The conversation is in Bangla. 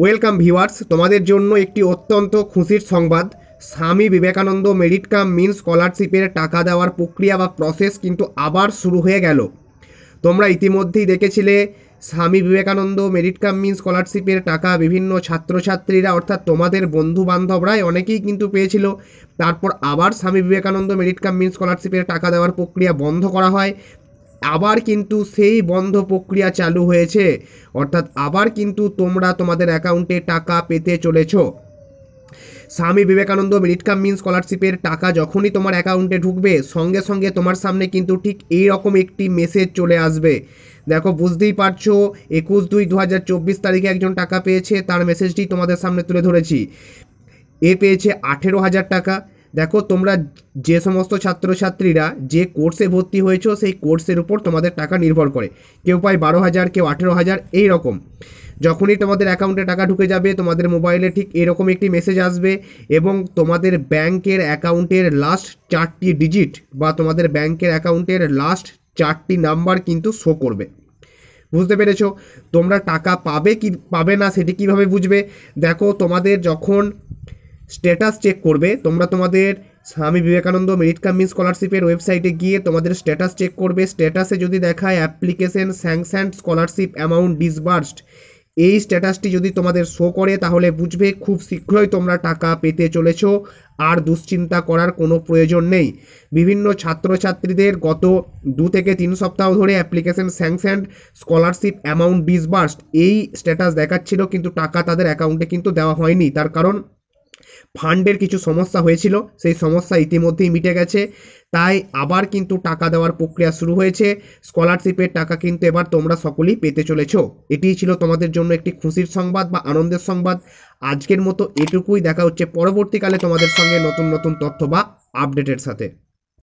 ওয়েলকাম ভিওয়ার্স তোমাদের জন্য একটি অত্যন্ত খুশির সংবাদ স্বামী বিবেকানন্দ মেরিট কাম মিন স্কলারশিপের টাকা দেওয়ার প্রক্রিয়া বা প্রসেস কিন্তু আবার শুরু হয়ে গেল তোমরা ইতিমধ্যেই দেখেছিলে স্বামী বিবেকানন্দ মেরিট কাম মিন স্কলারশিপের টাকা বিভিন্ন ছাত্রছাত্রীরা অর্থাৎ তোমাদের বন্ধু বান্ধবরাই অনেকেই কিন্তু পেয়েছিল তারপর আবার স্বামী বিবেকানন্দ মেরিট কাম মিন স্কলারশিপের টাকা দেওয়ার প্রক্রিয়া বন্ধ করা হয় আবার কিন্তু সেই বন্ধ প্রক্রিয়া চালু হয়েছে অর্থাৎ আবার কিন্তু তোমরা তোমাদের অ্যাকাউন্টে টাকা পেতে চলেছ স্বামী বিবেকানন্দ মিনিট কাম মিন স্কলারশিপের টাকা যখনই তোমার অ্যাকাউন্টে ঢুকবে সঙ্গে সঙ্গে তোমার সামনে কিন্তু ঠিক এই রকম একটি মেসেজ চলে আসবে দেখো বুঝতেই পারছো একুশ দুই দু হাজার চব্বিশ তারিখে একজন টাকা পেয়েছে তার মেসেজটি তোমাদের সামনে তুলে ধরেছি এ পেয়েছে আঠেরো হাজার টাকা দেখো তোমরা যে সমস্ত ছাত্রছাত্রীরা যে কোর্সে ভর্তি হয়েছো সেই কোর্সের উপর তোমাদের টাকা নির্ভর করে কেউ পায় বারো হাজার কেউ আঠেরো হাজার এই রকম যখনই তোমাদের অ্যাকাউন্টে টাকা ঢুকে যাবে তোমাদের মোবাইলে ঠিক এরকম একটি মেসেজ আসবে এবং তোমাদের ব্যাংকের অ্যাকাউন্টের লাস্ট চারটি ডিজিট বা তোমাদের ব্যাংকের অ্যাকাউন্টের লাস্ট চারটি নাম্বার কিন্তু শো করবে বুঝতে পেরেছো তোমরা টাকা পাবে কি পাবে না সেটি কিভাবে বুঝবে দেখো তোমাদের যখন স্ট্যাটাস চেক করবে তোমরা তোমাদের স্বামী বিবেকানন্দ মেরিট কামিন স্কলারশিপের ওয়েবসাইটে গিয়ে তোমাদের স্ট্যাটাস চেক করবে স্ট্যাটাসে যদি দেখায় application sanction scholarship amount disbursed এই স্ট্যাটাসটি যদি তোমাদের শো করে তাহলে বুঝবে খুব শীঘ্রই তোমরা টাকা পেতে চলেছ আর দুশ্চিন্তা করার কোনো প্রয়োজন নেই বিভিন্ন ছাত্রছাত্রীদের গত দু থেকে তিন সপ্তাহ ধরে application sanction scholarship amount disbursed এই স্ট্যাটাস দেখাচ্ছিল কিন্তু টাকা তাদের অ্যাকাউন্টে কিন্তু দেওয়া হয়নি তার কারণ ফান্ডের কিছু সমস্যা হয়েছিল সেই সমস্যা ইতিমধ্যেই মিটে গেছে তাই আবার কিন্তু টাকা দেওয়ার প্রক্রিয়া শুরু হয়েছে স্কলারশিপের টাকা কিন্তু এবার তোমরা সকলেই পেতে চলেছ এটিই ছিল তোমাদের জন্য একটি খুশির সংবাদ বা আনন্দের সংবাদ আজকের মতো এটুকুই দেখা হচ্ছে পরবর্তীকালে তোমাদের সঙ্গে নতুন নতুন তথ্য বা আপডেটের সাথে